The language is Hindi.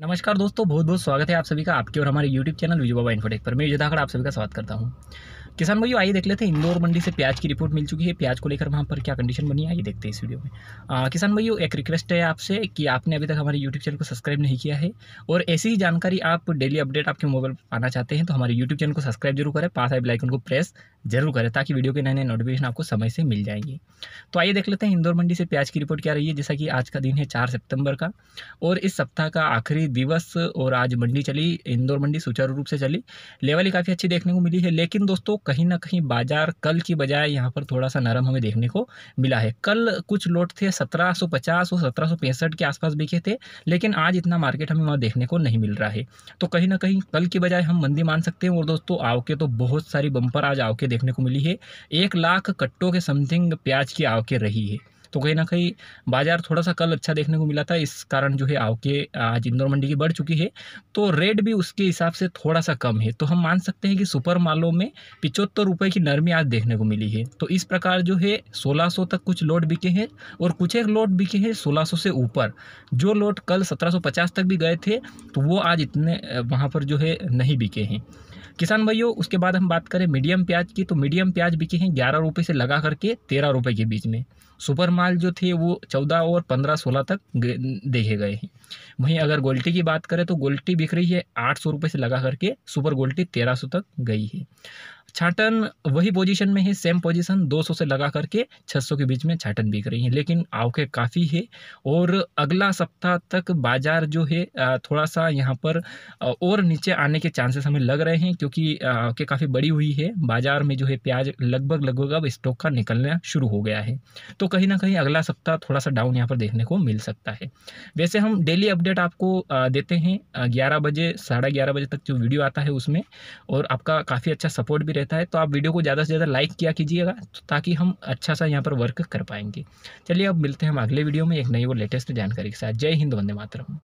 नमस्कार दोस्तों बहुत बहुत स्वागत है आप सभी का आपके और हमारे YouTube channel Viju Baba infotech पर मैं युद्धाखड़ आप सभी का स्वागत करता हूँ किसान भाइयों आइए देख लेते हैं इंदौर मंडी से प्याज की रिपोर्ट मिल चुकी है प्याज को लेकर वहाँ पर क्या कंडीशन बनी है आइए देखते हैं इस वीडियो में आ, किसान भाइयों एक रिक्वेस्ट है आपसे कि आपने अभी तक हमारे यूट्यूब चैनल को सब्सक्राइब नहीं किया है और ऐसी ही जानकारी आप डेली अपडेट आपके मोबाइल पर आना चाहते हैं तो हमारे यूट्यूब चैनल को सब्सक्राइब जरूर करें पास आई बिलाइकन को प्रेस जरूर करें ताकि वीडियो के नए नए नोटिफिकेशन आपको समय से मिल जाएंगे तो आइए देख लेते हैं इंदौर मंडी से प्याज की रिपोर्ट क्या रही है जैसा कि आज का दिन है चार सितंबर का और इस सप्ताह का आखिरी दिवस और आज मंडी चली इंदौर मंडी सुचारू रूप से चली लेवल ही काफ़ी अच्छी देखने को मिली है लेकिन दोस्तों कहीं ना कहीं बाजार कल की बजाय यहाँ पर थोड़ा सा नरम हमें देखने को मिला है कल कुछ लोट थे सत्रह और सत्रह के आसपास बिके थे लेकिन आज इतना मार्केट हमें वहाँ देखने को नहीं मिल रहा है तो कहीं ना कहीं कल की बजाय हम मंदी मान सकते हैं और दोस्तों आवके तो बहुत सारी बम्पर आज आवके देखने को मिली है एक लाख कट्टों के समथिंग प्याज की आवकें रही है तो कहीं ना कहीं बाजार थोड़ा सा कल अच्छा देखने को मिला था इस कारण जो है आवके आज इंदौर मंडी की बढ़ चुकी है तो रेट भी उसके हिसाब से थोड़ा सा कम है तो हम मान सकते हैं कि सुपर मालों में पिचहत्तर रुपये की नरमी आज देखने को मिली है तो इस प्रकार जो है 1600 तक कुछ लोट बिके हैं और कुछ एक लोट बिके हैं सौ से ऊपर जो लोट कल पचास तक भी गए थे तो वो आज इतने वहाँ पर जो है नहीं बिके हैं किसान भाइयों उसके बाद हम बात करें मीडियम प्याज की तो मीडियम प्याज बिके हैं ग्यारह रुपये से लगा करके तेरह रुपये के बीच में सुपर माल जो थे वो चौदह और पंद्रह सोलह तक देखे गए हैं वहीं अगर गोल्टी की बात करें तो गोल्टी बिक रही है आठ सौ रुपये से लगा करके सुपर गोल्टी तेरह सौ तक गई है छाटन वही पोजीशन में है सेम पोजीशन 200 से लगा करके 600 के बीच में छाटन बिक रही है लेकिन आवके काफ़ी है और अगला सप्ताह तक बाज़ार जो है थोड़ा सा यहाँ पर और नीचे आने के चांसेस हमें लग रहे हैं क्योंकि आवके काफ़ी बड़ी हुई है बाज़ार में जो है प्याज लगभग लगभग अब स्टॉक का निकलना शुरू हो गया है तो कहीं ना कहीं अगला सप्ताह थोड़ा सा डाउन यहाँ पर देखने को मिल सकता है वैसे हम डेली अपडेट आपको देते हैं ग्यारह बजे साढ़े ग्यारह बजे तक जो वीडियो आता है उसमें और आपका काफ़ी अच्छा सपोर्ट भी रहता है तो आप वीडियो को ज़्यादा से ज़्यादा लाइक किया कीजिएगा तो ताकि हम अच्छा सा यहाँ पर वर्क कर पाएंगे चलिए अब मिलते हैं हम अगले वीडियो में एक नई और लेटेस्ट जानकारी के साथ जय हिंद वंदे मातरम